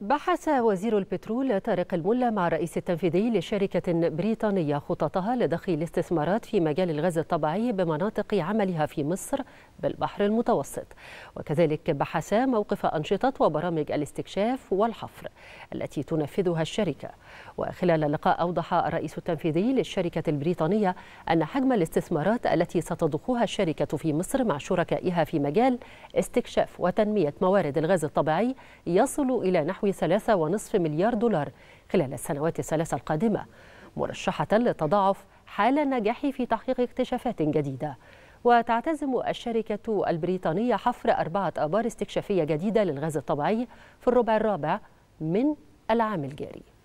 بحث وزير البترول طارق الملا مع الرئيس التنفيذي لشركة بريطانية خططها لضخ الاستثمارات في مجال الغاز الطبيعي بمناطق عملها في مصر بالبحر المتوسط وكذلك بحث موقف أنشطة وبرامج الاستكشاف والحفر التي تنفذها الشركة وخلال اللقاء أوضح الرئيس التنفيذي للشركة البريطانية أن حجم الاستثمارات التي ستضخها الشركة في مصر مع شركائها في مجال استكشاف وتنمية موارد الغاز الطبيعي يصل إلى نحو نحو 3.5 مليار دولار خلال السنوات الثلاث القادمة مرشحة لتضاعف حال النجاح في تحقيق اكتشافات جديدة وتعتزم الشركة البريطانية حفر أربعة آبار استكشافية جديدة للغاز الطبيعي في الربع الرابع من العام الجاري